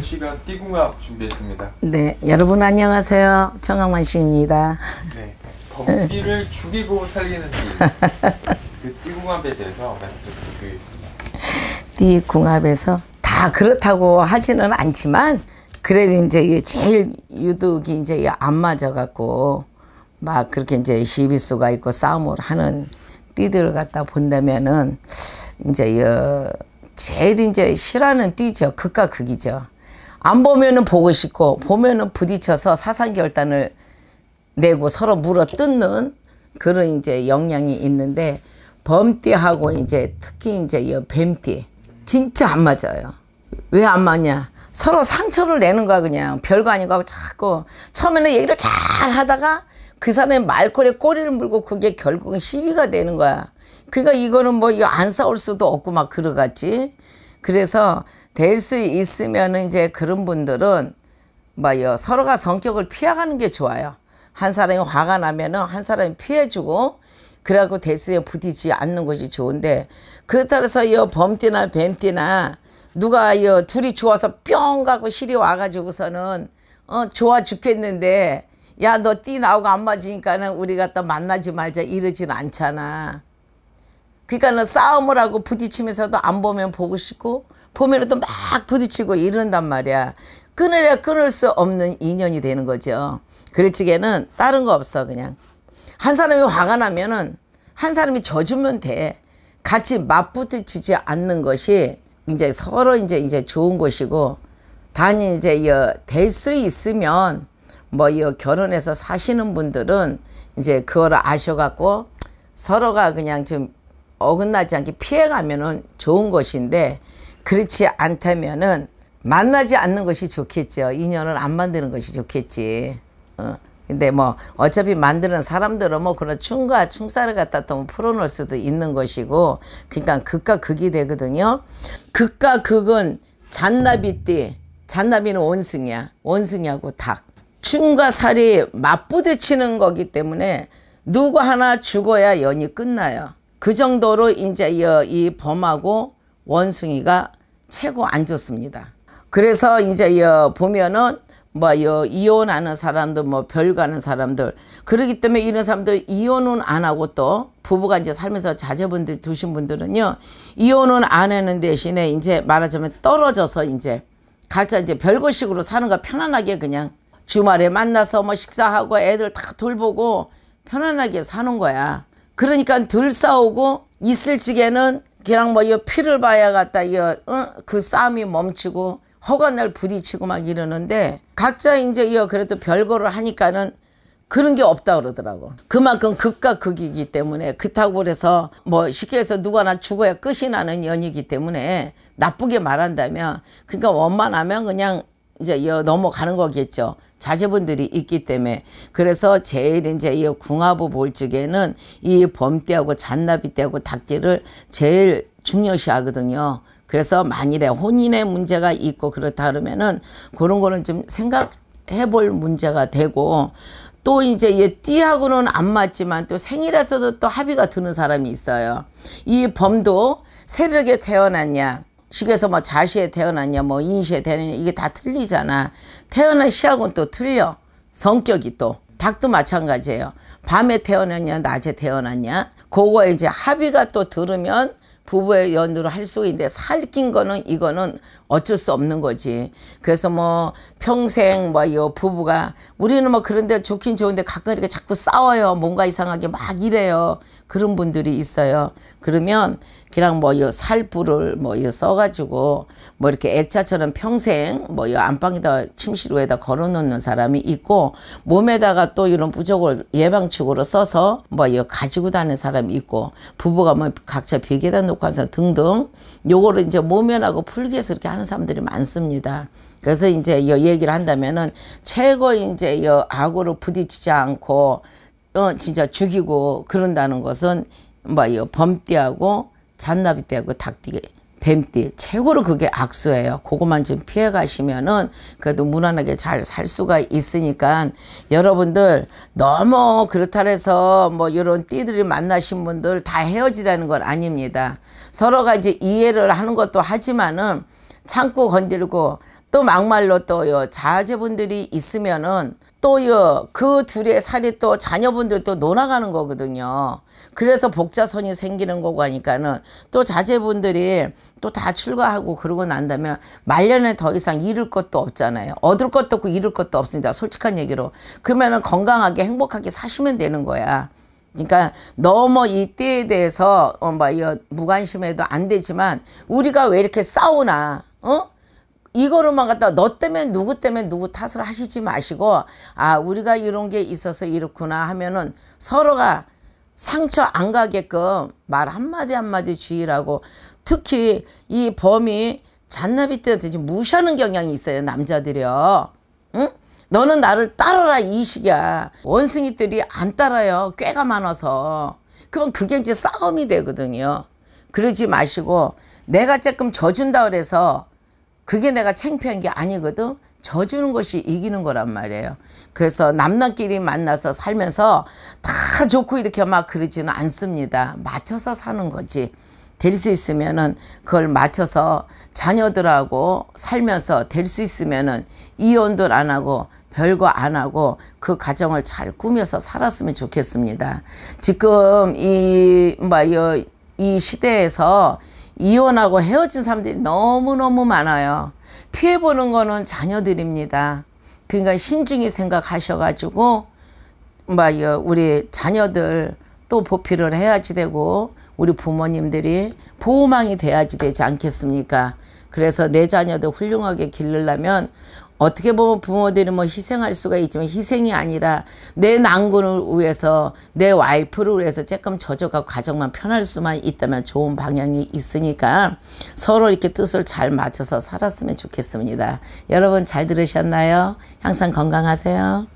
씨가 띠궁합 준비했습니다. 네, 여러분 안녕하세요. 정학만 씨입니다. 네, 범띠를 죽이고 살리는 띠그 띠궁합에 대해서 말씀 좀드리겠습니다 띠궁합에서 다 그렇다고 하지는 않지만 그래도 이제 제일 유독이 이제 안 맞아갖고 막 그렇게 이제 시비수가 있고 싸움을 하는 띠들 갖다 본다면은 이제 제일 이제 싫어하는 띠죠. 극과 극이죠. 안 보면은 보고 싶고 보면은 부딪혀서 사상결단을 내고 서로 물어 뜯는 그런 이제 역량이 있는데 범띠하고 이제 특히 이제 이 뱀띠 진짜 안 맞아요. 왜 안 맞냐? 서로 상처를 내는 거야 그냥 별거 아닌 거 하고 자꾸 처음에는 얘기를 잘 하다가 그 사람의 말꼬리에 꼬리를 물고 그게 결국은 시비가 되는 거야. 그러니까 이거는 뭐 이 안 싸울 수도 없고 막그러갔지 그래서 될수 있으면 은 이제 그런 분들은 뭐요 서로가 성격을 피하가는게 좋아요. 한 사람이 화가 나면은 한 사람이 피해주고 그래갖고 될수에 부딪지 않는 것이 좋은데 그렇다고 해서 이 범띠나 뱀띠나 누가 이 둘이 좋아서 뿅 갖고 실이 와가지고서는 어 좋아 죽겠는데 야 너 띠 나오고 안 맞으니까는 우리가 또 만나지 말자 이러진 않잖아. 그러니까는 싸움을 하고 부딪히면서도 안 보면 보고 싶고 보면 또 막 부딪히고 이런단 말이야. 끊으려 끊을 수 없는 인연이 되는 거죠. 그래지게는 다른 거 없어 그냥. 한 사람이 화가 나면은 한 사람이 져주면 돼. 같이 맞부딪히지 않는 것이 이제 서로 이제 이제 좋은 것이고 단이 이제 될수 있으면 뭐이 결혼해서 사시는 분들은 이제 그거를 아셔갖고 서로가 그냥 좀 어긋나지 않게 피해가면은 좋은 것인데 그렇지 않다면은 만나지 않는 것이 좋겠죠. 인연을 안 만드는 것이 좋겠지. 어. 근데 뭐 어차피 만드는 사람들은 뭐 그런 충과 충사를 갖다 또 뭐 풀어놓을 수도 있는 것이고 그러니까 극과 극이 되거든요. 극과 극은 잔나비띠 잔나비는 원숭이야. 원숭이하고 닭. 충과 살이 맞부딪히는 거기 때문에 누구 하나 죽어야 연이 끝나요. 그 정도로 이제 이 범하고 원숭이가 최고 안 좋습니다. 그래서 이제 보면은 뭐 이혼하는 사람들 뭐 별가는 사람들 그러기 때문에 이런 사람들 이혼은 안 하고 또 부부가 이제 살면서 자제분들 두신 분들은요 이혼은 안 하는 대신에 이제 말하자면 떨어져서 이제 가짜 이제 별거식으로 사는 거 편안하게 그냥 주말에 만나서 뭐 식사하고 애들 다 돌보고 편안하게 사는 거야 그러니까 덜 싸우고 있을 지게는 걔랑 뭐여 피를 봐야 갔다 이그 어? 그 싸움이 멈추고 허가날 부딪히고 막 이러는데 각자 이제 여 그래도 별거를 하니까는 그런 게 없다 그러더라고. 그만큼 극과 극이기 때문에 그렇다고 그래서 뭐 쉽게 해서 누가나 죽어야 끝이 나는 연이기 때문에 나쁘게 말한다면 그러니까 원만하면 그냥 이제 넘어가는 거겠죠. 자제분들이 있기 때문에 그래서 제일 이제 이 궁합부 볼적에는 이 범띠하고 잔나비띠하고 닭띠를 제일 중요시 하거든요. 그래서 만일에 혼인의 문제가 있고 그렇다 그러면은 그런 거는 좀 생각해 볼 문제가 되고 또 이제 얘 띠하고는 안 맞지만 또 생일에서도 또 합의가 드는 사람이 있어요. 이 범도 새벽에 태어났냐 식에서 뭐 자시에 태어났냐 뭐 인시에 태어났냐 이게 다 틀리잖아. 태어난 시하고는 또 틀려. 성격이 또. 닭도 마찬가지예요. 밤에 태어났냐 낮에 태어났냐 그거 에 이제 합의가 또 들으면 부부의 연으로 할 수 있는데 살 낀 거는 이거는 어쩔 수 없는 거지. 그래서 뭐 평생 뭐 이 부부가 우리는 뭐 그런데 좋긴 좋은데 가끔 이렇게 자꾸 싸워요. 뭔가 이상하게 막 이래요. 그런 분들이 있어요. 그러면 그냥 뭐 이 살부를 뭐이 써가지고 뭐 이렇게 액자처럼 평생 뭐 이 안방에다 침실 위에다 걸어놓는 사람이 있고 몸에다가 또 이런 부적을 예방축으로 써서 뭐이 가지고 다니는 사람이 있고 부부가 뭐 각자 비계다 놓 혈관성 등등 요거를 이제 모면하고 풀기해서 이렇게 하는 사람들이 많습니다. 그래서 이제 여 얘기를 한다면은 최고 이제 여 악으로 부딪히지 않고 어 진짜 죽이고 그런다는 것은 뭐요 범띠하고 잔나비띠하고 닭띠 뱀띠 최고로 그게 악수예요. 그것만 좀 피해 가시면은 그래도 무난하게 잘 살 수가 있으니까 여러분들 너무 그렇다 해서 뭐 이런 띠들이 만나신 분들 다 헤어지라는 건 아닙니다. 서로가 이제 이해를 하는 것도 하지만은 참고 건드리고 또 막말로 또요 자제분들이 있으면은 또요 그 둘의 살이 또 자녀분들 또 논아가는 거거든요. 그래서 복자선이 생기는 거고 하니까는 또 자제분들이 또 다 출가하고 그러고 난다면 말년에 더 이상 잃을 것도 없잖아요. 얻을 것도 없고 잃을 것도 없습니다. 솔직한 얘기로. 그러면은 건강하게 행복하게 사시면 되는 거야. 그러니까 너무 이 때에 대해서 어, 뭐, 무관심해도 안 되지만 우리가 왜 이렇게 싸우나 어? 이거로만 갖다 너 때문에 누구 때문에 누구 탓을 하시지 마시고 아 우리가 이런 게 있어서 이렇구나 하면은 서로가 상처 안 가게끔 말 한마디 한마디 주의라고 특히 이 범이 잔나비 때한테 무시하는 경향이 있어요 남자들이요 응? 너는 나를 따라라 이시기야 원숭이들이 안 따라요 꾀가 많아서 그럼 그게 이제 싸움이 되거든요 그러지 마시고 내가 조금 져준다 그래서 그게 내가 창피한 게 아니거든. 져주는 것이 이기는 거란 말이에요. 그래서 남남끼리 만나서 살면서 다 좋고 이렇게 막 그러지는 않습니다. 맞춰서 사는 거지. 될 수 있으면은 그걸 맞춰서 자녀들하고 살면서 될 수 있으면은 이혼도안 하고 별거 안 하고 그 가정을 잘 꾸며서 살았으면 좋겠습니다. 지금 이, 뭐, 이 시대에서 이혼하고 헤어진 사람들이 너무너무 많아요. 피해보는 거는 자녀들입니다. 그러니까 신중히 생각하셔가지고 막 뭐, 우리 자녀들 또 보필을 해야지 되고 우리 부모님들이 보호망이 돼야지 되지 않겠습니까? 그래서 내 자녀도 훌륭하게 기르려면 어떻게 보면 부모들은뭐 희생할 수가 있지만 희생이 아니라 내 난군을 위해서 내 와이프를 위해서 조금 저조가 가정만 편할 수만 있다면 좋은 방향이 있으니까 서로 이렇게 뜻을 잘 맞춰서 살았으면 좋겠습니다. 여러분 잘 들으셨나요? 항상 건강하세요.